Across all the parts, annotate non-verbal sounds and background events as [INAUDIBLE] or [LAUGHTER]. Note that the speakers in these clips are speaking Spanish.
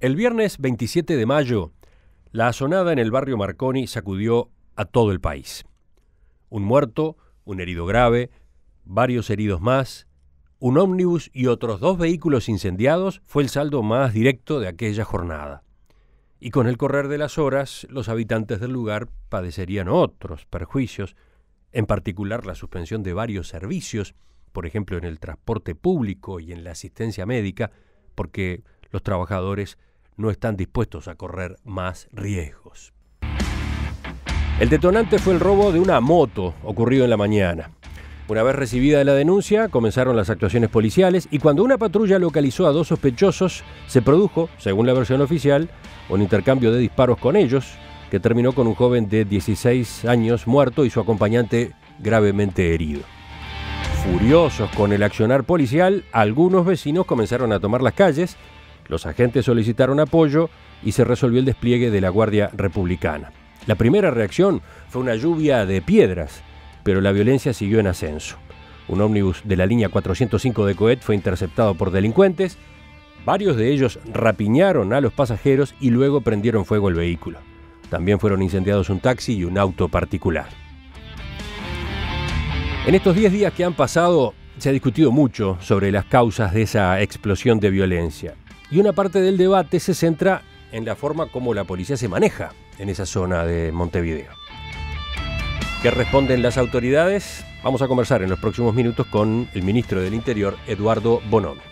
El viernes 27 de mayo, la asonada en el barrio Marconi sacudió a todo el país. Un muerto, un herido grave, varios heridos más, un ómnibus y otros dos vehículos incendiados fue el saldo más directo de aquella jornada. Y con el correr de las horas, los habitantes del lugar padecerían otros perjuicios, en particular la suspensión de varios servicios, por ejemplo en el transporte público y en la asistencia médica, porque los trabajadores no están dispuestos a correr más riesgos. El detonante fue el robo de una moto ocurrido en la mañana. Una vez recibida la denuncia, comenzaron las actuaciones policiales y cuando una patrulla localizó a dos sospechosos, se produjo, según la versión oficial, un intercambio de disparos con ellos, que terminó con un joven de 16 años muerto y su acompañante gravemente herido. Furiosos con el accionar policial, algunos vecinos comenzaron a tomar las calles los agentes solicitaron apoyo y se resolvió el despliegue de la Guardia Republicana. La primera reacción fue una lluvia de piedras, pero la violencia siguió en ascenso. Un ómnibus de la línea 405 de Coet fue interceptado por delincuentes. Varios de ellos rapiñaron a los pasajeros y luego prendieron fuego el vehículo. También fueron incendiados un taxi y un auto particular. En estos 10 días que han pasado, se ha discutido mucho sobre las causas de esa explosión de violencia y una parte del debate se centra en la forma como la policía se maneja en esa zona de Montevideo. ¿Qué responden las autoridades? Vamos a conversar en los próximos minutos con el ministro del Interior, Eduardo Bonome.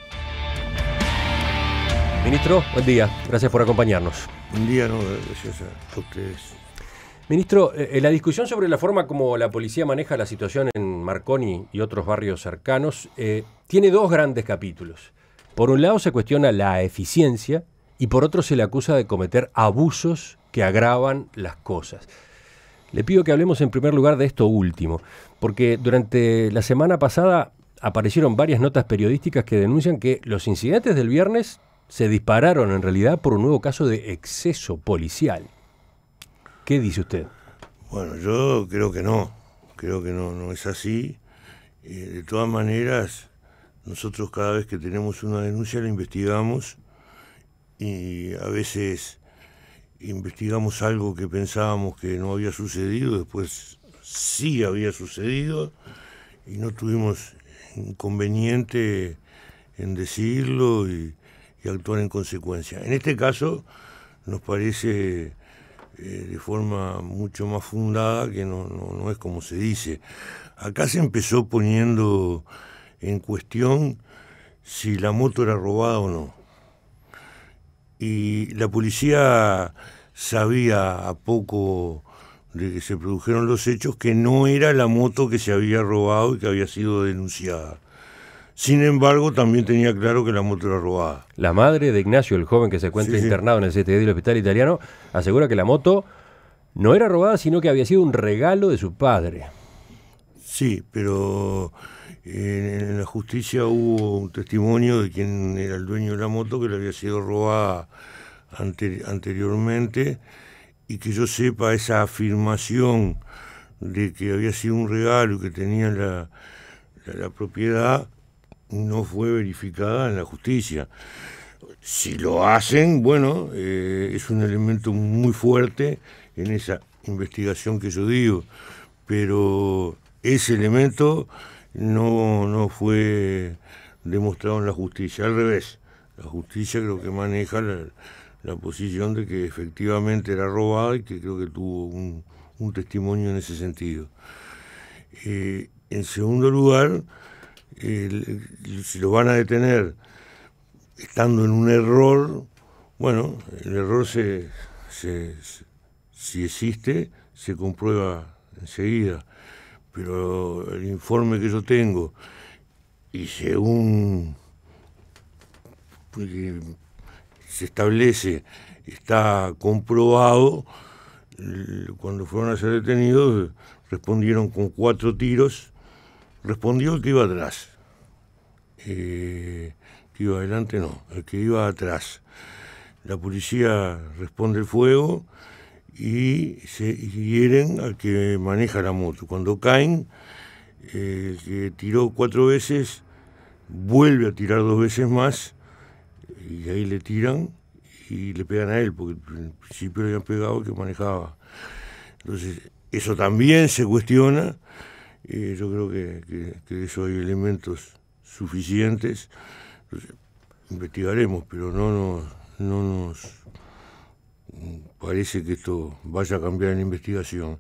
Ministro, buen día. Gracias por acompañarnos. Buen día, no, gracias a ustedes. Ministro, eh, la discusión sobre la forma como la policía maneja la situación en Marconi y otros barrios cercanos eh, tiene dos grandes capítulos. Por un lado se cuestiona la eficiencia y por otro se le acusa de cometer abusos que agravan las cosas. Le pido que hablemos en primer lugar de esto último, porque durante la semana pasada aparecieron varias notas periodísticas que denuncian que los incidentes del viernes se dispararon en realidad por un nuevo caso de exceso policial. ¿Qué dice usted? Bueno, yo creo que no, creo que no, no es así. Eh, de todas maneras, nosotros cada vez que tenemos una denuncia la investigamos y a veces investigamos algo que pensábamos que no había sucedido, después sí había sucedido y no tuvimos inconveniente en decirlo y, actuar en consecuencia. En este caso nos parece eh, de forma mucho más fundada que no es como se dice. Acá se empezó poniendo en cuestión si la moto era robada o no. Y la policía sabía a poco de que se produjeron los hechos que no era la moto que se había robado y que había sido denunciada. Sin embargo, también tenía claro que la moto era robada. La madre de Ignacio, el joven que se encuentra internado en el CTD del hospital italiano, asegura que la moto no era robada, sino que había sido un regalo de su padre. Sí, pero eh, en la justicia hubo un testimonio de quien era el dueño de la moto que le había sido robada anteriormente y que yo sepa esa afirmación de que había sido un regalo y que tenía la, propiedad no fue verificada en la justicia. Si lo hacen, bueno, eh, es un elemento muy fuerte en esa investigación que yo digo, pero ese elemento no, fue demostrado en la justicia. Al revés, la justicia creo que maneja la, posición de que efectivamente era robado y que creo que tuvo un, testimonio en ese sentido. Eh, en segundo lugar, si lo van a detener estando en un error, bueno, el error se si existe, se comprueba enseguida pero el informe que yo tengo y según se establece está comprobado, cuando fueron a ser detenidos respondieron con cuatro tiros, respondió el que iba atrás, eh, el que iba adelante no, el que iba atrás. La policía responde el fuego y se quieren hieren al que maneja la moto. Cuando caen, que eh, tiró cuatro veces vuelve a tirar dos veces más y ahí le tiran y le pegan a él, porque en principio le habían pegado que manejaba. Entonces, eso también se cuestiona. Eh, yo creo que, que, eso hay elementos suficientes. investigaremos, pero no nos, no nos parece que esto vaya a cambiar en investigación.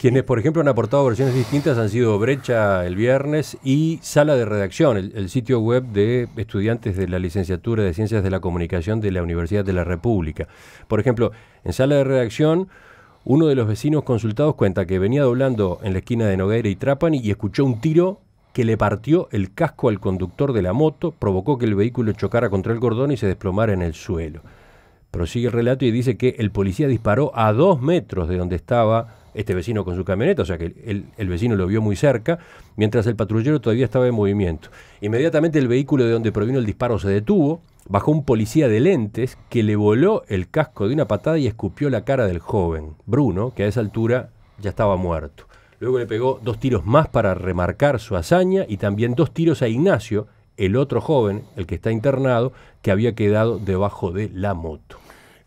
Quienes, por ejemplo, han aportado versiones distintas han sido Brecha el viernes y Sala de Redacción, el, sitio web de estudiantes de la licenciatura de Ciencias de la Comunicación de la Universidad de la República. Por ejemplo, en Sala de Redacción, uno de los vecinos consultados cuenta que venía doblando en la esquina de Nogueira y Trapani y escuchó un tiro que le partió el casco al conductor de la moto, provocó que el vehículo chocara contra el cordón y se desplomara en el suelo. Prosigue el relato y dice que el policía disparó a dos metros de donde estaba este vecino con su camioneta, o sea que el, vecino lo vio muy cerca, mientras el patrullero todavía estaba en movimiento. Inmediatamente el vehículo de donde provino el disparo se detuvo, bajó un policía de lentes que le voló el casco de una patada y escupió la cara del joven, Bruno, que a esa altura ya estaba muerto. Luego le pegó dos tiros más para remarcar su hazaña y también dos tiros a Ignacio, el otro joven, el que está internado, que había quedado debajo de la moto.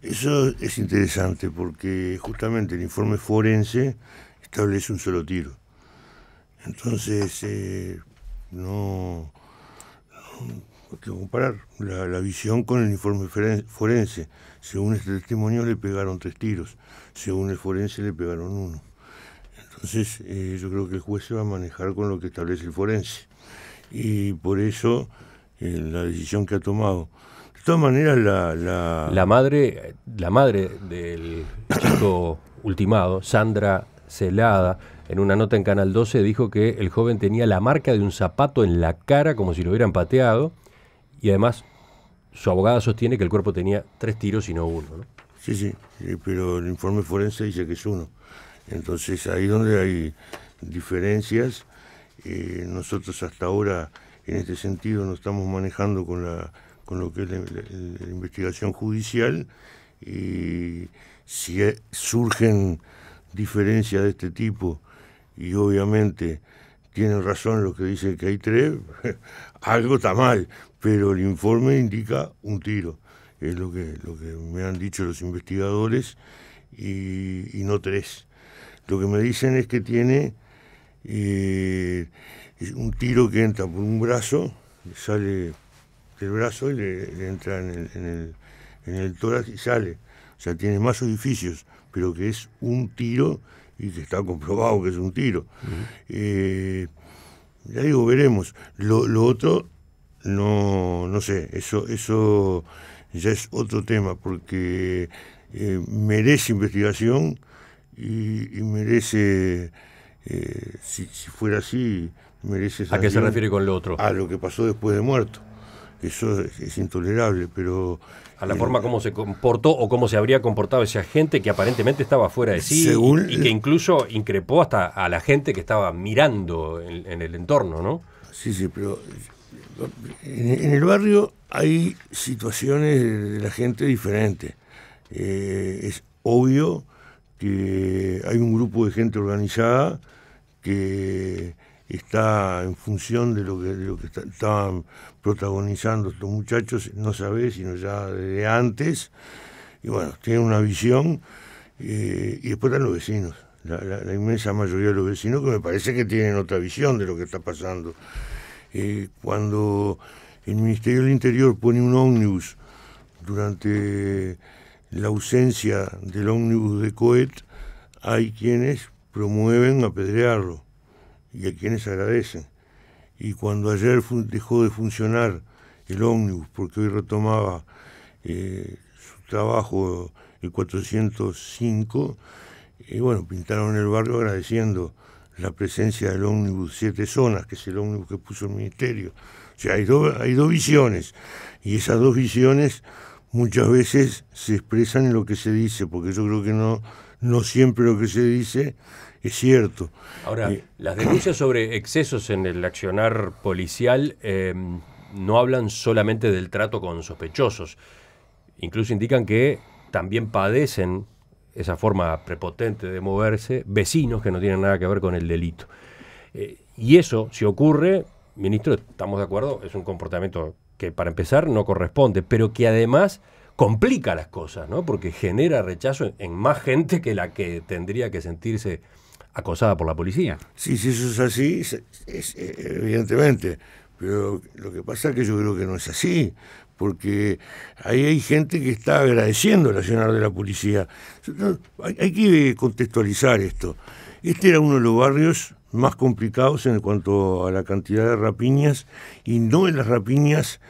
Eso es interesante porque justamente el informe forense establece un solo tiro. Entonces, eh, no, hay comparar la, visión con el informe forense. Según este testimonio le pegaron tres tiros, según el forense le pegaron uno. Entonces, eh, yo creo que el juez se va a manejar con lo que establece el forense y por eso eh, la decisión que ha tomado. De todas maneras, la, la... madre, la madre del chico ultimado, Sandra Celada, en una nota en Canal 12 dijo que el joven tenía la marca de un zapato en la cara como si lo hubieran pateado y además su abogada sostiene que el cuerpo tenía tres tiros y no uno. Sí, sí, sí, pero el informe forense dice que es uno. Entonces ahí donde hay diferencias eh, nosotros hasta ahora en este sentido no estamos manejando con, la, con lo que es la, investigación judicial y si e, surgen diferencias de este tipo y obviamente tienen razón los que dicen que hay tres, [LAUGHS] algo está mal, pero el informe indica un tiro, es lo que, lo que me han dicho los investigadores y, y no tres. Lo que me dicen es que tiene eh, es un tiro que entra por un brazo, sale del brazo y le, entra en el, en, el, tórax y sale. O sea, tiene más edificios, pero que es un tiro y que está comprobado que es un tiro. Eh, ya digo, veremos. Lo, otro, no, no sé, eso, eso ya es otro tema, porque eh, merece investigación y merece... Eh, si, fuera así, mereces... ¿A qué se refiere con lo otro? A lo que pasó después de muerto. Eso es, intolerable, pero... A la eh, forma como se comportó o cómo se habría comportado esa gente que aparentemente estaba fuera de sí y, que incluso increpó hasta a la gente que estaba mirando en, el entorno, ¿no? Sí, sí, pero en, el barrio hay situaciones de la gente diferente. Eh, es obvio que hay un grupo de gente organizada que está en función de lo que, estaban protagonizando estos muchachos, no sabés, sino ya desde antes. Y bueno, tiene una visión. Eh, y después están los vecinos, la, inmensa mayoría de los vecinos que me parece que tienen otra visión de lo que está pasando. Eh, cuando el Ministerio del Interior pone un ómnibus durante la ausencia del ómnibus de COET, hay quienes promueven apedrearlo y a quienes agradecen. Y cuando ayer dejó de funcionar el ómnibus, porque hoy retomaba eh, su trabajo el 405, y eh, bueno, pintaron el barrio agradeciendo la presencia del ómnibus Siete Zonas, que es el ómnibus que puso el Ministerio. O sea, hay, hay dos visiones, y esas dos visiones muchas veces se expresan en lo que se dice, porque yo creo que no no siempre lo que se dice es cierto. Ahora, eh, las denuncias [CLEARS THROAT] sobre excesos en el accionar policial eh, no hablan solamente del trato con sospechosos, incluso indican que también padecen esa forma prepotente de moverse vecinos que no tienen nada que ver con el delito. Eh, y eso, si ocurre, ministro, estamos de acuerdo, es un comportamiento que para empezar no corresponde, pero que además complica las cosas, ¿no? Porque genera rechazo en, más gente que la que tendría que sentirse acosada por la policía. Sí, si eso es así, eh, evidentemente. Pero lo que pasa es que yo creo que no es así, porque ahí hay gente que está agradeciendo el accionar de la policía. hay que contextualizar esto. Este era uno de los barrios más complicados en cuanto a la cantidad de rapiñas, y no en las rapiñas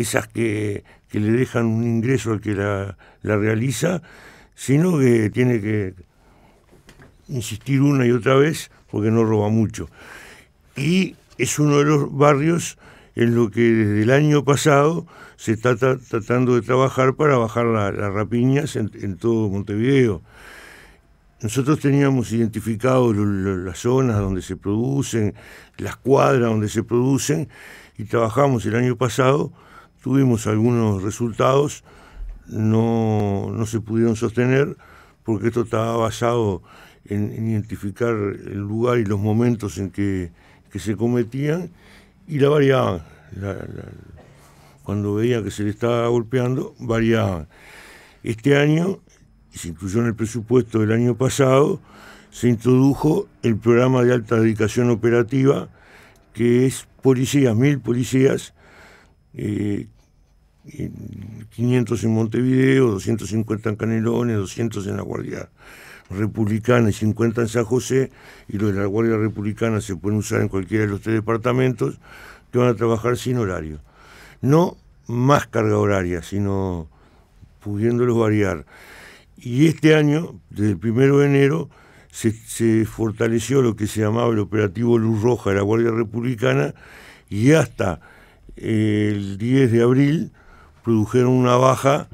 esas que, le dejan un ingreso al que la, realiza, sino que tiene que insistir una y otra vez porque no roba mucho. Y es uno de los barrios en lo que desde el año pasado se está tratando de trabajar para bajar las rapiñas en, todo Montevideo. Nosotros teníamos identificado las zonas donde se producen, las cuadras donde se producen, y trabajamos el año pasado tuvimos algunos resultados, no, se pudieron sostener porque esto estaba basado en, identificar el lugar y los momentos en que, se cometían y la variaban. cuando veía que se le estaba golpeando, variaban. Este año, y se incluyó en el presupuesto del año pasado, se introdujo el programa de alta dedicación operativa, que es policías, mil policías, eh, 500 en Montevideo, 250 en Canelones, 200 en la Guardia Republicana y 50 en San José, y los de la Guardia Republicana se pueden usar en cualquiera de los tres departamentos, que van a trabajar sin horario. No más carga horaria, sino pudiéndolos variar. Y este año, desde el primero de enero, se, se fortaleció lo que se llamaba el operativo Luz Roja de la Guardia Republicana y hasta el 10 de abril produjeron una baja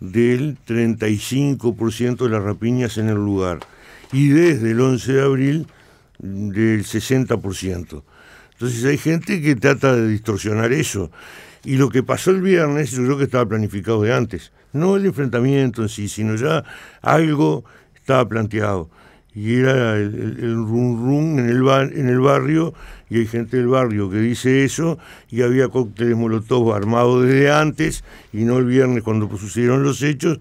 del 35% de las rapiñas en el lugar y desde el 11 de abril del 60%. Entonces hay gente que trata de distorsionar eso. Y lo que pasó el viernes, yo creo que estaba planificado de antes. No el enfrentamiento en sí, sino ya algo estaba planteado y era el, rum rum en el, en el barrio, y hay gente del barrio que dice eso, y había cócteles molotov armados desde antes, y no el viernes cuando sucedieron los hechos,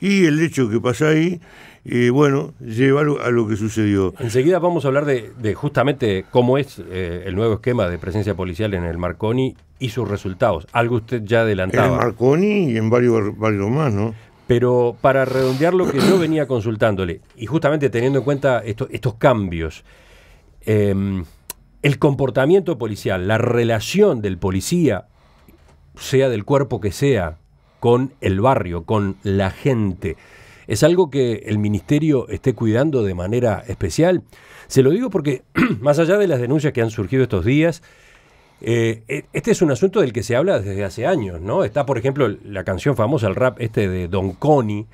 y el hecho que pasa ahí, eh, bueno, lleva a lo que sucedió. Enseguida vamos a hablar de, justamente cómo es eh, el nuevo esquema de presencia policial en el Marconi y sus resultados, algo usted ya adelantaba. En el Marconi y en varios más, ¿no? Pero para redondear lo que yo [CLEARS THROAT] venía consultándole, y justamente teniendo en cuenta estos cambios, em, el comportamiento policial, la relación del policía, sea del cuerpo que sea, con el barrio, con la gente, ¿es algo que el ministerio esté cuidando de manera especial? Se lo digo porque, [CLEARS THROAT] más allá de las denuncias que han surgido estos días, eh, e, este es un asunto del que se habla desde hace años, ¿no? Está, por ejemplo, la canción famosa, el rap este de Don Connie,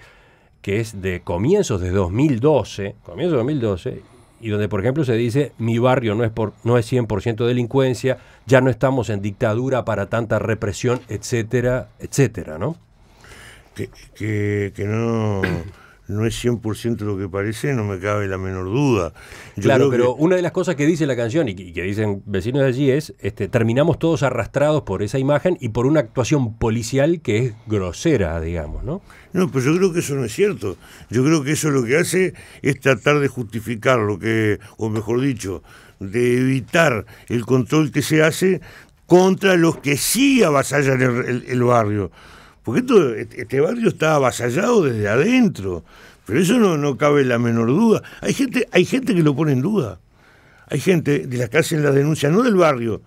que es de comienzos de 2012, comienzos de 2012, y donde, por ejemplo, se dice, mi barrio no es, por, no es 100% delincuencia, ya no estamos en dictadura para tanta represión, etcétera, etcétera, ¿no? que, que no no es 100% lo que parece, no me cabe la menor duda. claro, pero una de las cosas que dice la canción y que, dicen vecinos de allí es, este, terminamos todos arrastrados por esa imagen y por una actuación policial que es grosera, digamos, ¿no? No, pero pues yo creo que eso no es cierto. Yo creo que eso lo que hace es tratar de justificar lo que, o mejor dicho, de evitar el control que se hace contra los que sí avasallan el barrio porque e-, este barrio está avasallado desde adentro, pero eso no, no cabe la menor duda. Hay gente, hay gente que lo pone en duda, hay gente de las que hacen las denuncias, no del barrio,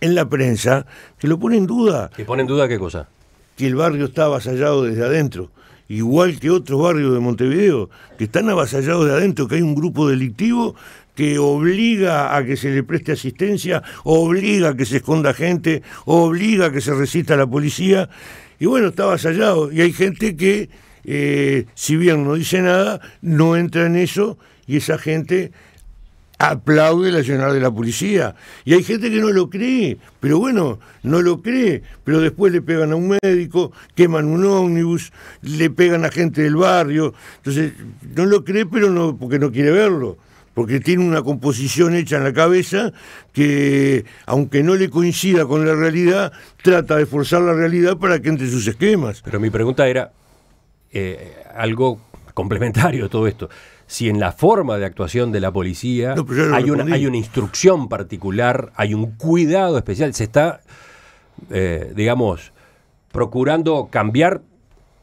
en la prensa, que lo pone en duda. ¿Que pone en duda qué cosa? Que el barrio está avasallado desde adentro igual que otros barrios de Montevideo, que están avasallados de adentro, que hay un grupo delictivo que obliga a que se le preste asistencia, obliga a que se esconda gente, obliga a que se resista a la policía, y bueno, estaba asallado. Y hay gente que, eh, si bien no dice nada, no entra en eso y esa gente aplaude el accionar de la policía. Y hay gente que no lo cree, pero bueno, no lo cree. Pero después le pegan a un médico, queman un ómnibus, le pegan a gente del barrio. Entonces, no lo cree, pero no, porque no quiere verlo porque tiene una composición hecha en la cabeza que, aunque no le coincida con la realidad, trata de forzar la realidad para que entre sus esquemas. Pero mi pregunta era eh, algo complementario a todo esto. Si en la forma de actuación de la policía hay, una, instrucción particular, hay un cuidado especial, se está, eh, digamos, procurando cambiar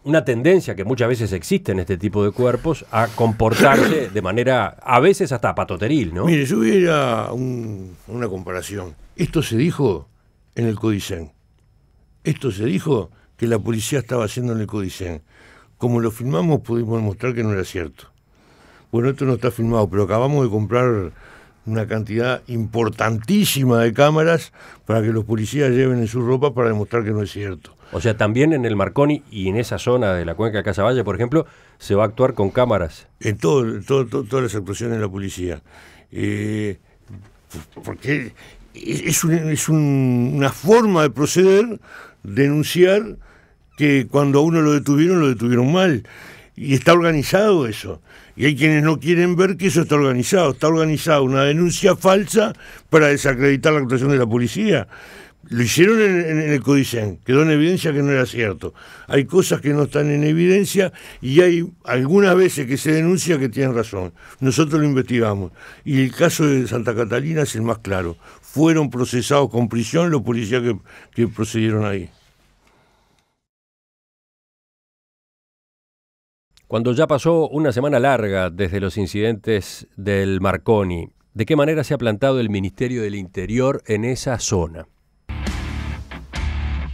una tendencia que muchas veces existe en este tipo de cuerpos a comportarse [COUGHS] de manera a veces hasta patoteril, ¿no? Mire, yo hubiera un, una comparación. Esto se dijo en el Codicen. Esto se dijo que la policía estaba haciendo en el Codicen. Como lo filmamos pudimos demostrar que no era cierto. Bueno, esto no está filmado, pero acabamos de comprar una cantidad importantísima de cámaras para que los policías lleven en su ropa para demostrar que no es cierto. O sea, también en el Marconi y en esa zona de la cuenca de Casaballe, por ejemplo, se va a actuar con cámaras. En todo, todas las actuaciones de la policía. Eh, porque es, una forma de proceder, denunciar que cuando a uno lo detuvieron, lo detuvieron mal. Y está organizado eso. Y hay quienes no quieren ver que eso está organizado. Está organizado una denuncia falsa para desacreditar la actuación de la policía. Lo hicieron en, el Codicen, quedó en evidencia que no era cierto. Hay cosas que no están en evidencia y hay algunas veces que se denuncia que tienen razón. Nosotros lo investigamos. Y el caso de Santa Catalina es el más claro. Fueron procesados con prisión los policías que, que procedieron ahí. Cuando ya pasó una semana larga desde los incidentes del Marconi, ¿de qué manera se ha plantado el Ministerio del Interior en esa zona?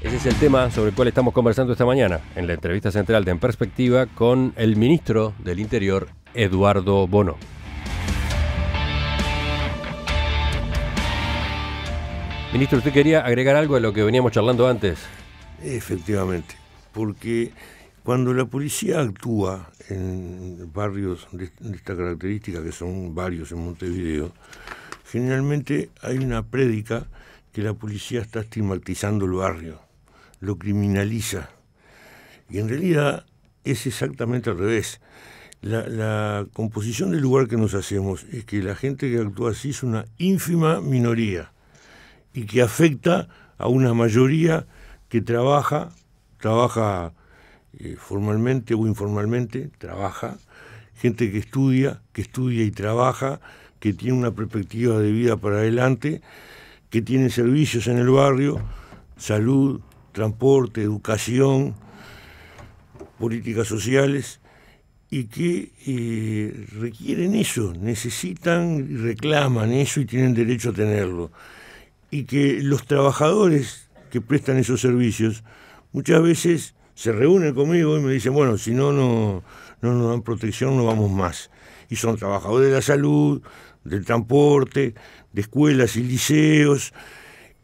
Ese es el tema sobre el cual estamos conversando esta mañana en la entrevista central de En Perspectiva con el ministro del Interior, Eduardo Bono. Ministro, usted quería agregar algo a lo que veníamos charlando antes. Efectivamente, porque cuando la policía actúa en barrios de, esta característica, que son barrios en Montevideo, generalmente hay una prédica que la policía está estigmatizando el barrio lo criminaliza. Y en realidad es exactamente al revés. La, composición del lugar que nos hacemos es que la gente que actúa así es una ínfima minoría y que afecta a una mayoría que trabaja, trabaja eh, formalmente o informalmente, trabaja, gente que estudia, que estudia y trabaja, que tiene una perspectiva de vida para adelante, que tiene servicios en el barrio, salud, transporte, educación, políticas sociales, y que eh, requieren eso, necesitan y reclaman eso y tienen derecho a tenerlo. Y que los trabajadores que prestan esos servicios muchas veces se reúnen conmigo y me dicen, bueno, si no, no, nos dan protección, no vamos más. Y son trabajadores de la salud, del transporte, de escuelas y liceos.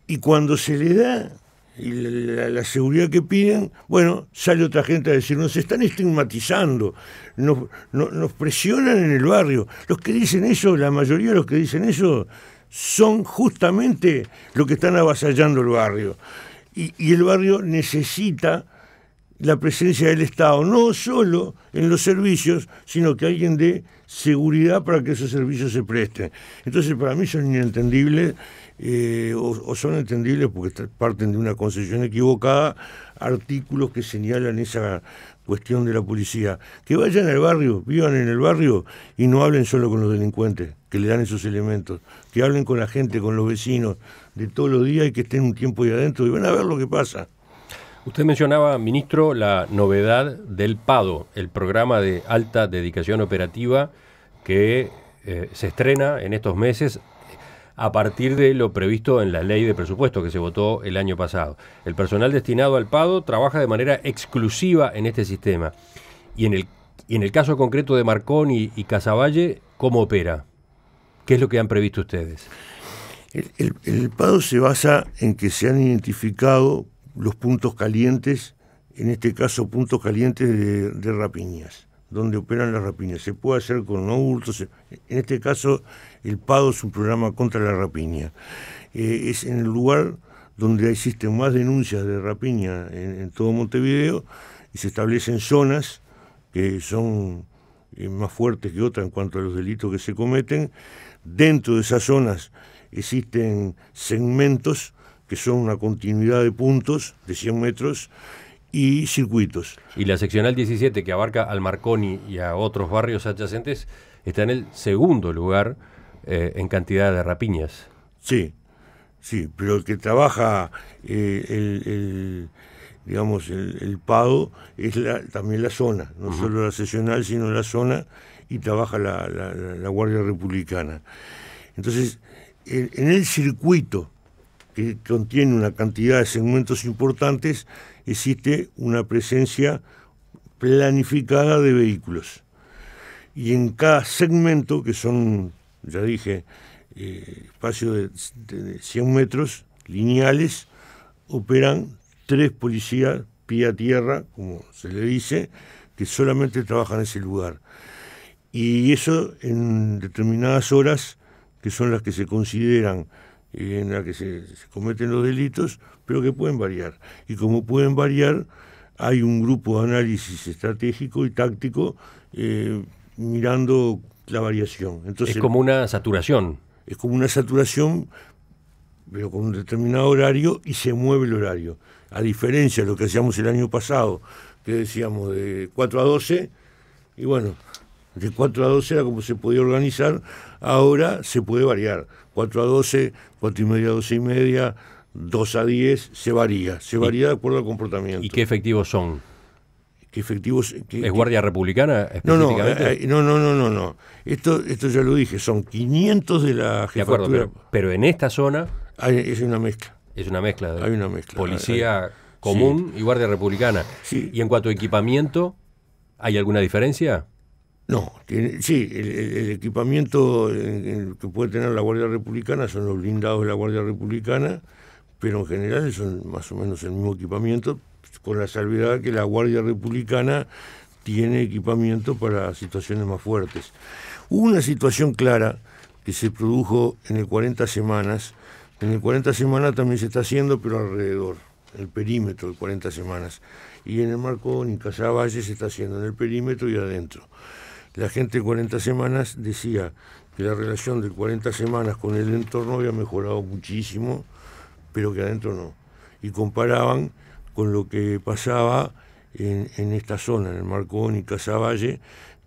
Y cuando se le da y la, seguridad que piden, bueno, sale otra gente a decir, nos están estigmatizando, nos, presionan en el barrio. Los que dicen eso, la mayoría de los que dicen eso, son justamente los que están avasallando el barrio. Y, el barrio necesita la presencia del Estado, no solo en los servicios, sino que alguien dé seguridad para que esos servicios se presten. Entonces, para mí son inentendible. Eh, o, son entendibles porque parten de una concesión equivocada, artículos que señalan esa cuestión de la policía. Que vayan al barrio, vivan en el barrio y no hablen solo con los delincuentes, que le dan esos elementos, que hablen con la gente, con los vecinos, de todos los días y que estén un tiempo ahí adentro y van a ver lo que pasa. Usted mencionaba, ministro, la novedad del PADO, el programa de alta dedicación operativa que eh, se estrena en estos meses a partir de lo previsto en la ley de presupuesto que se votó el año pasado. El personal destinado al PADO trabaja de manera exclusiva en este sistema. Y en el, caso concreto de Marconi y Casavalle, ¿cómo opera? ¿Qué es lo que han previsto ustedes? El, PADO se basa en que se han identificado los puntos calientes, en este caso puntos calientes de rapiñas donde operan las rapiñas. Se puede hacer con no hurtos. En este caso, el PADO es un programa contra la rapiña. Eh, es en el lugar donde existen más denuncias de rapiña en, todo Montevideo y se establecen zonas que son eh, más fuertes que otras en cuanto a los delitos que se cometen. Dentro de esas zonas existen segmentos que son una continuidad de puntos de 100 metros y circuitos. Y la seccional 17, que abarca al Marconi y a otros barrios adyacentes, está en el segundo lugar eh, en cantidad de rapiñas. Sí, sí, pero el que trabaja eh, el, digamos, el, PADO es también la zona, no solo la seccional, sino la zona, y trabaja la, Guardia Republicana. Entonces, en el circuito, que contiene una cantidad de segmentos importantes, existe una presencia planificada de vehículos. Y en cada segmento, que son, ya dije, eh, espacios de 100 metros lineales, operan tres policías pie a tierra, como se le dice, que solamente trabajan en ese lugar. Y eso en determinadas horas, que son las que se consideran en la que se, cometen los delitos, pero que pueden variar. Y como pueden variar, hay un grupo de análisis estratégico y táctico eh, mirando la variación. Entonces, es como una saturación. Es como una saturación, pero con un determinado horario y se mueve el horario. A diferencia de lo que hacíamos el año pasado, que decíamos de 4 a 12, y bueno, de 4 a 12 era como se podía organizar, ahora se puede variar. 4 a 12, 4 y media, 12 y media, 2 a 10, se varía, se varía de acuerdo al comportamiento. ¿Y qué efectivos son? ¿Qué efectivos? ¿Es Guardia Republicana específicamente? No, no, no, no, no, Esto, esto ya lo dije, son 500 de la jefatura. De acuerdo, pero, en esta zona... es una mezcla. Es una mezcla. Hay una mezcla. Policía común y Guardia Republicana. ¿Y en cuanto a equipamiento, hay alguna diferencia? No, sí, el, equipamiento que puede tener la Guardia Republicana son los blindados de la Guardia Republicana, pero en general son más o menos el mismo equipamiento, con la salvedad que la Guardia Republicana tiene equipamiento para situaciones más fuertes. Hubo una situación clara que se produjo en el 40 semanas, en el 40 semanas también se está haciendo, pero alrededor, el perímetro de 40 semanas, y en el marco Valle se está haciendo en el perímetro y adentro la gente de 40 semanas decía que la relación de 40 semanas con el entorno había mejorado muchísimo, pero que adentro no. Y comparaban con lo que pasaba en, esta zona, en el Marcón y Casavalle,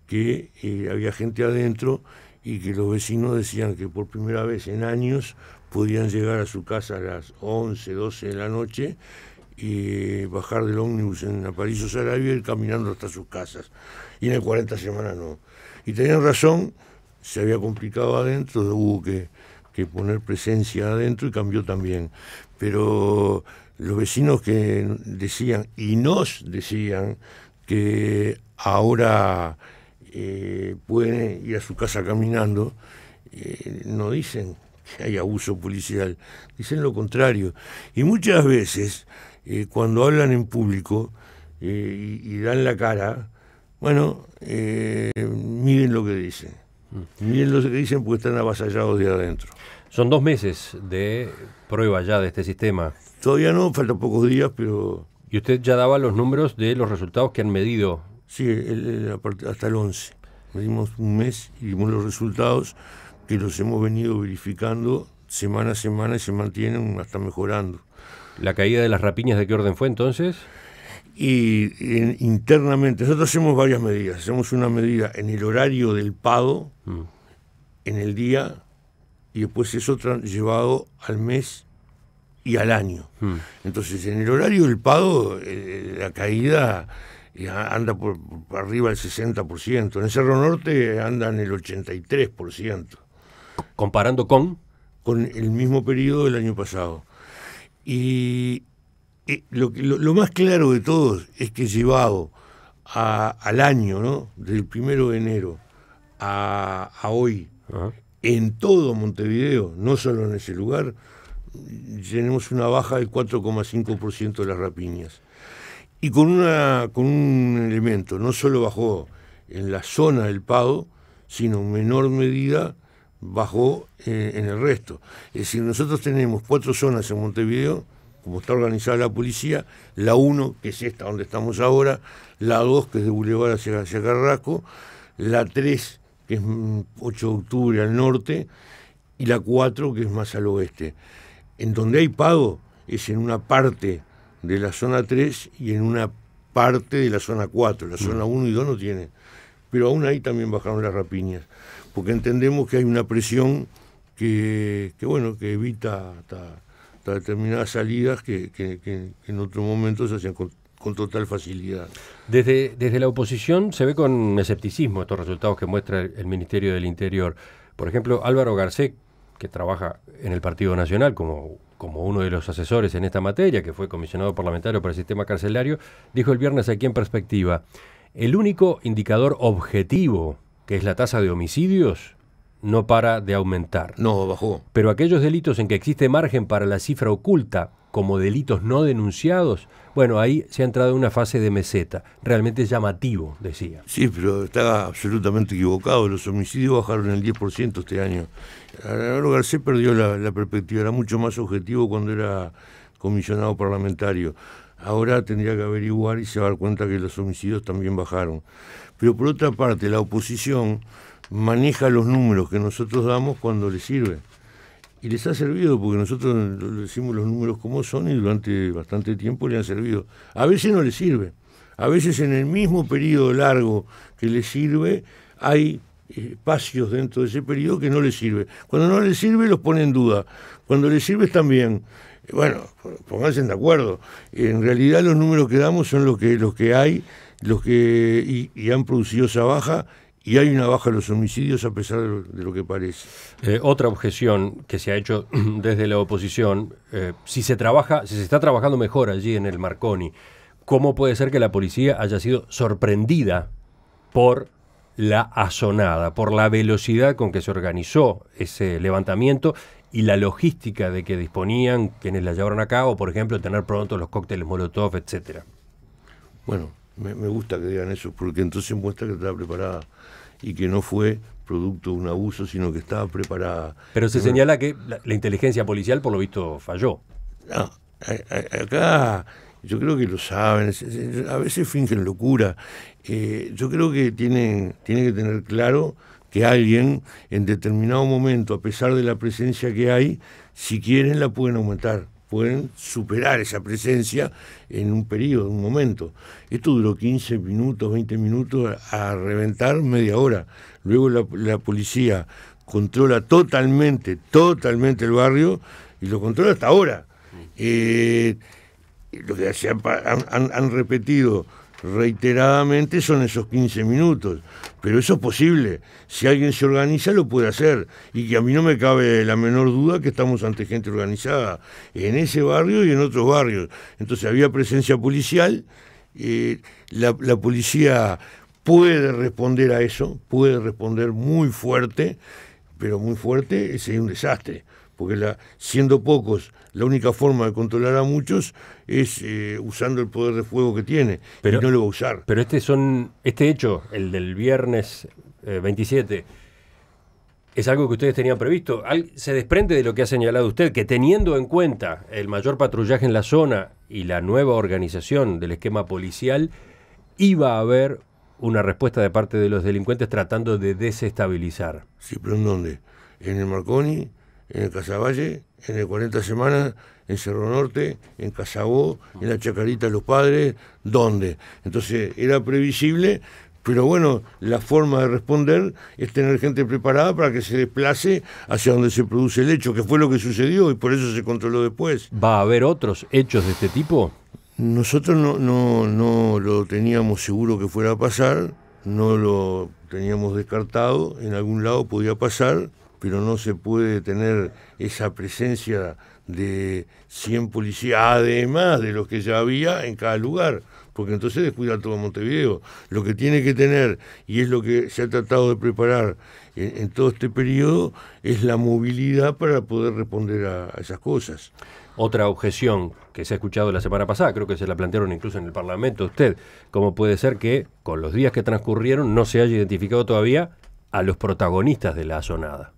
que eh, había gente adentro y que los vecinos decían que por primera vez en años podían llegar a su casa a las 11, 12 de la noche y bajar del ómnibus en o Sarabia y caminando hasta sus casas. Y en el 40 semanas no. Y tenían razón, se había complicado adentro, hubo que, que poner presencia adentro y cambió también. Pero los vecinos que decían y nos decían que ahora eh, pueden ir a su casa caminando, eh, no dicen que hay abuso policial, dicen lo contrario. Y muchas veces eh, cuando hablan en público eh, y, dan la cara, bueno, eh, miren lo que dicen. Mm. Miren lo que dicen porque están avasallados de adentro. Son dos meses de prueba ya de este sistema. Todavía no, faltan pocos días, pero... Y usted ya daba los números de los resultados que han medido. Sí, hasta el 11. Medimos un mes y dimos los resultados que los hemos venido verificando semana a semana y se mantienen hasta mejorando. ¿La caída de las rapiñas de qué orden fue entonces? Y, internamente, nosotros hacemos varias medidas. Hacemos una medida en el horario del pago, mm. en el día, y después es otra llevado al mes y al año. Mm. Entonces, en el horario del pago, eh, eh, la caída eh, anda por, por, arriba del 60%. En el Cerro Norte anda en el 83%. ¿Comparando con? Con el mismo periodo del año pasado. Y, lo, más claro de todos es que llevado al año, ¿no? Del primero de enero a, hoy, en todo Montevideo, no solo en ese lugar, tenemos una baja del 4,5% de las rapiñas. Y con, una, con un elemento, no solo bajó en la zona del Pado, sino en menor medida bajó eh, en el resto. Es decir, nosotros tenemos cuatro zonas en Montevideo, como está organizada la policía, la 1, que es esta donde estamos ahora, la 2, que es de Boulevard hacia, hacia Carrasco, la 3, que es 8 mm, de octubre al norte, y la 4, que es más al oeste. En donde hay pago es en una parte de la zona 3 y en una parte de la zona 4. La zona 1 mm. y 2 no tiene. Pero aún ahí también bajaron las rapiñas porque entendemos que hay una presión que, bueno, que evita determinadas salidas que, en otro momento se hacían con, total facilidad. Desde, desde la oposición se ve con escepticismo estos resultados que muestra el, Ministerio del Interior. Por ejemplo, Álvaro Garcés, que trabaja en el Partido Nacional como, como uno de los asesores en esta materia, que fue comisionado parlamentario para el sistema carcelario, dijo el viernes aquí en perspectiva, el único indicador objetivo que es la tasa de homicidios, no para de aumentar. No, bajó. Pero aquellos delitos en que existe margen para la cifra oculta, como delitos no denunciados, bueno, ahí se ha entrado en una fase de meseta. Realmente llamativo, decía. Sí, pero estaba absolutamente equivocado. Los homicidios bajaron el 10% este año. Álvaro Garcés perdió la perspectiva, era mucho más objetivo cuando era comisionado parlamentario. Ahora tendría que averiguar y se va a dar cuenta que los homicidios también bajaron. Pero por otra parte, la oposición maneja los números que nosotros damos cuando les sirve. Y les ha servido, porque nosotros decimos los números como son y durante bastante tiempo le han servido. A veces no les sirve. A veces en el mismo periodo largo que les sirve, hay espacios dentro de ese periodo que no les sirve. Cuando no les sirve, los pone en duda. Cuando les sirve, están bien bueno, pónganse de acuerdo. En realidad los números que damos son los que, los que hay, los que y, han producido esa baja y hay una baja en los homicidios a pesar de lo, que parece. Eh, otra objeción que se ha hecho [CLEARS THROAT] desde la oposición, eh, si se trabaja, si se está trabajando mejor allí en el Marconi, ¿cómo puede ser que la policía haya sido sorprendida por la azonada, por la velocidad con que se organizó ese levantamiento y la logística de que disponían quienes la llevaron a cabo, por ejemplo, tener pronto los cócteles Molotov, etcétera. Bueno, me, gusta que digan eso, porque entonces muestra que estaba preparada y que no fue producto de un abuso, sino que estaba preparada. Pero se eh, señala que la, inteligencia policial, por lo visto, falló. No, acá yo creo que lo saben, a veces fingen locura. Eh, yo creo que tienen, tienen que tener claro que alguien en determinado momento, a pesar de la presencia que hay, si quieren la pueden aumentar, pueden superar esa presencia en un periodo, en un momento. Esto duró 15 minutos, 20 minutos, a reventar media hora. Luego la, policía controla totalmente, totalmente el barrio y lo controla hasta ahora. Eh, lo que han, han, han repetido reiteradamente son esos 15 minutos. Pero eso es posible. Si alguien se organiza, lo puede hacer. Y que a mí no me cabe la menor duda que estamos ante gente organizada en ese barrio y en otros barrios. Entonces había presencia policial. Eh, la, la policía puede responder a eso, puede responder muy fuerte, pero muy fuerte sería un desastre porque siendo pocos, la única forma de controlar a muchos es eh, usando el poder de fuego que tiene, pero y no lo va a usar. Pero este, son, este hecho, el del viernes 27, eh, es algo que ustedes tenían previsto. se desprende de lo que ha señalado usted, que teniendo en cuenta el mayor patrullaje en la zona y la nueva organización del esquema policial, iba a haber una respuesta de parte de los delincuentes tratando de desestabilizar. Sí, pero ¿en dónde? En el Marconi, en el Casaballe, en el 40 Semanas, en Cerro Norte, en Casabó, en la Chacarita de los Padres, ¿dónde? Entonces era previsible, pero bueno, la forma de responder es tener gente preparada para que se desplace hacia donde se produce el hecho, que fue lo que sucedió y por eso se controló después. ¿Va a haber otros hechos de este tipo? Nosotros no, no, no lo teníamos seguro que fuera a pasar, no lo teníamos descartado, en algún lado podía pasar, pero no se puede tener esa presencia de 100 policías, además de los que ya había en cada lugar, porque entonces descuida todo Montevideo. Lo que tiene que tener, y es lo que se ha tratado de preparar en, todo este periodo, es la movilidad para poder responder a, esas cosas. Otra objeción que se ha escuchado la semana pasada, creo que se la plantearon incluso en el Parlamento usted, cómo puede ser que con los días que transcurrieron no se haya identificado todavía a los protagonistas de la asonada?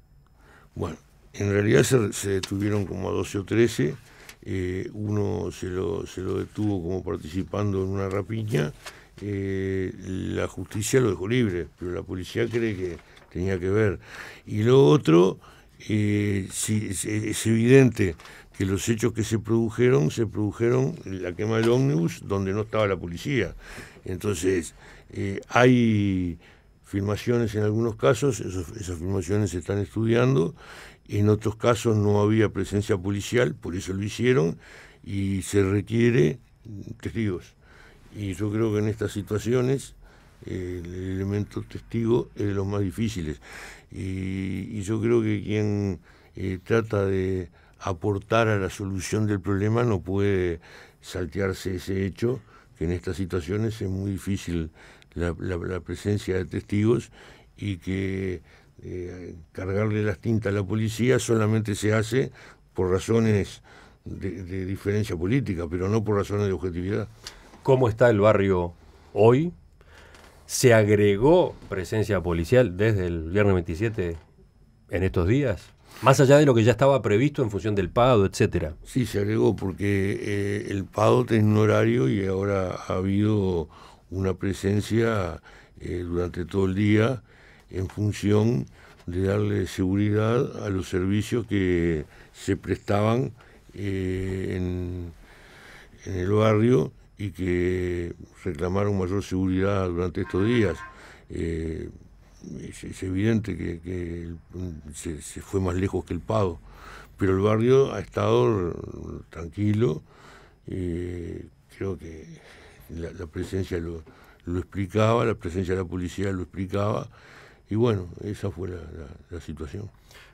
Bueno, en realidad se, detuvieron como a 12 o 13. Eh, uno se lo, se lo detuvo como participando en una rapiña. Eh, la justicia lo dejó libre, pero la policía cree que tenía que ver. Y lo otro, eh, si, es evidente que los hechos que se produjeron, se produjeron en la quema del ómnibus donde no estaba la policía. Entonces, hay filmaciones en algunos casos, esas filmaciones se están estudiando, en otros casos no había presencia policial, por eso lo hicieron, y se requiere testigos. Y yo creo que en estas situaciones eh, el elemento testigo es de los más difíciles. Y, yo creo que quien eh, trata de aportar a la solución del problema no puede saltearse ese hecho, que en estas situaciones es muy difícil la, presencia de testigos y que eh, cargarle las tintas a la policía solamente se hace por razones de, diferencia política, pero no por razones de objetividad. ¿Cómo está el barrio hoy? ¿Se agregó presencia policial desde el viernes 27 en estos días? Más allá de lo que ya estaba previsto en función del PADO, etcétera. Sí, se agregó porque eh, el PADO tiene un horario y ahora ha habido una presencia eh, durante todo el día en función de darle seguridad a los servicios que se prestaban eh, en, el barrio y que reclamaron mayor seguridad durante estos días. Eh, es, evidente que, se, se, fue más lejos que el pago, pero el barrio ha estado tranquilo, creo que la, presencia lo, explicaba, la presencia de la policía lo explicaba, y bueno, esa fue la, situación.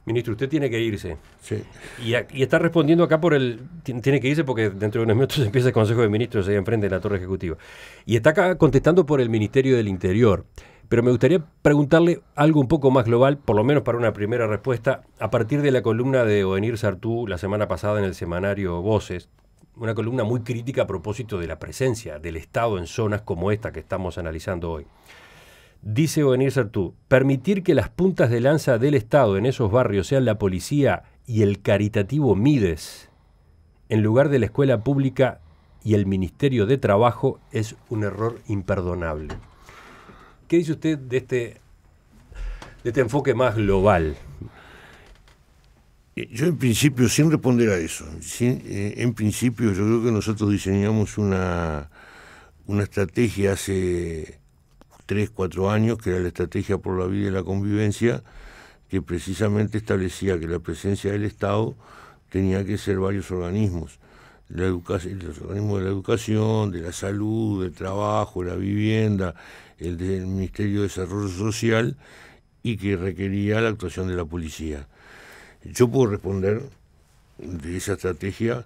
Ministro, usted tiene que irse. Sí. Y, está respondiendo acá por el. Tiene que irse porque dentro de unos minutos [LAUGHS] empieza el Consejo de Ministros se enfrente de la Torre Ejecutiva. Y está acá contestando por el Ministerio del Interior. Pero me gustaría preguntarle algo un poco más global, por lo menos para una primera respuesta, a partir de la columna de Odenir Sartú la semana pasada en el semanario Voces, una columna muy crítica a propósito de la presencia del Estado en zonas como esta que estamos analizando hoy. Dice Ovenir Sartú, permitir que las puntas de lanza del Estado en esos barrios sean la policía y el caritativo Mides, en lugar de la escuela pública y el Ministerio de Trabajo, es un error imperdonable. ¿Qué dice usted de este, de este enfoque más global? Eh, yo en principio, sin responder a eso, eh, en principio yo creo que nosotros diseñamos una, estrategia hace tres, cuatro años, que era la estrategia por la vida y la convivencia, que precisamente establecía que la presencia del Estado tenía que ser varios organismos, los organismos de la educación, de la salud, del trabajo, la vivienda, el del Ministerio de Desarrollo Social, y que requería la actuación de la policía. Yo puedo responder de esa estrategia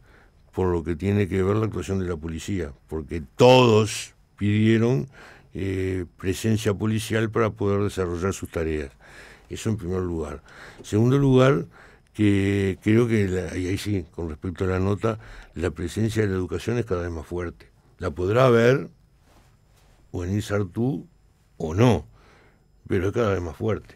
por lo que tiene que ver la actuación de la policía, porque todos pidieron eh, presencia policial para poder desarrollar sus tareas. Eso en primer lugar. Segundo lugar, que creo que, y ahí sí, con respecto a la nota, la presencia de la educación es cada vez más fuerte. La podrá ver o en Isartú o no, pero es cada vez más fuerte.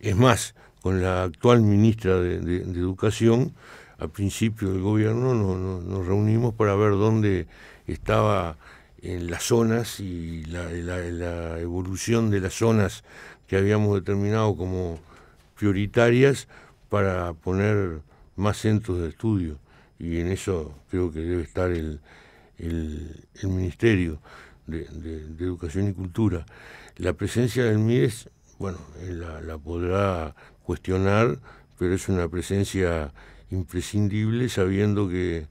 Es más, con la actual ministra de, Educación, a principio del gobierno nos reunimos para ver dónde estaba en las zonas y la, evolución de las zonas que habíamos determinado como prioritarias para poner más centros de estudio. Y en eso creo que debe estar el, Ministerio de, Educación y Cultura. La presencia del MIES bueno, la, la podrá cuestionar, pero es una presencia imprescindible sabiendo que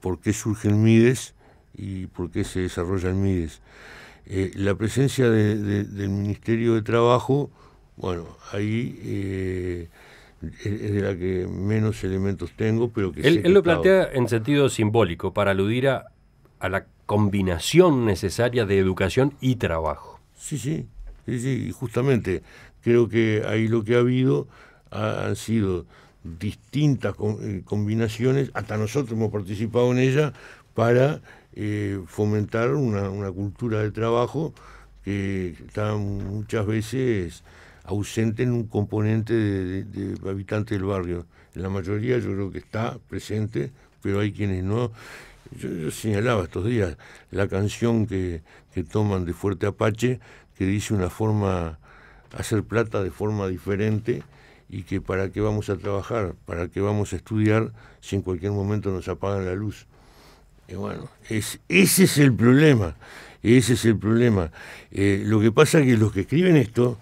por qué surge el Mides y por qué se desarrolla el Mides. Eh, la presencia del Ministerio de Trabajo, bueno, ahí eh, es de la que menos elementos tengo, pero que... Él, lo plantea en sentido simbólico, para aludir a la combinación necesaria de educación y trabajo. Sí, sí, y justamente creo que ahí lo que ha habido han sido distintas eh, combinaciones, hasta nosotros hemos participado en ella para eh, fomentar una, cultura de trabajo que está muchas veces ausente en un componente de, habitantes del barrio. la mayoría yo creo que está presente, pero hay quienes no. Yo, señalaba estos días la canción que, que toman de Fuerte Apache, que dice una forma, hacer plata de forma diferente y que para qué vamos a trabajar, para qué vamos a estudiar si en cualquier momento nos apagan la luz. Y bueno, ese es el problema, ese es el problema. Eh, lo que pasa es que los que escriben esto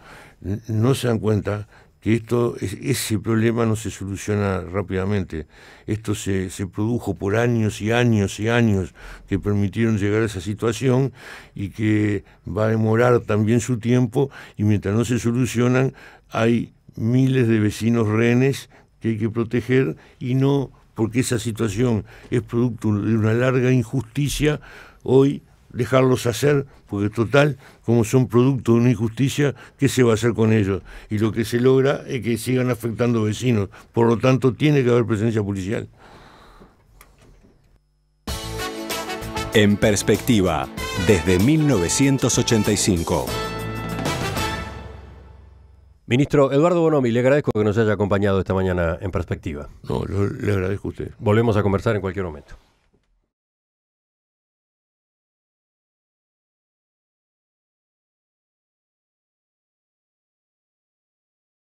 no se dan cuenta que esto, ese problema no se soluciona rápidamente. Esto se, se, produjo por años y años y años que permitieron llegar a esa situación y que va a demorar también su tiempo y mientras no se solucionan hay miles de vecinos rehenes que hay que proteger y no porque esa situación es producto de una larga injusticia, hoy dejarlos hacer, porque total, como son producto de una injusticia, ¿qué se va a hacer con ellos? Y lo que se logra es que sigan afectando vecinos. Por lo tanto, tiene que haber presencia policial. En perspectiva, desde 1985. Ministro Eduardo Bonomi, le agradezco que nos haya acompañado esta mañana en perspectiva. No, le agradezco a usted. Volvemos a conversar en cualquier momento.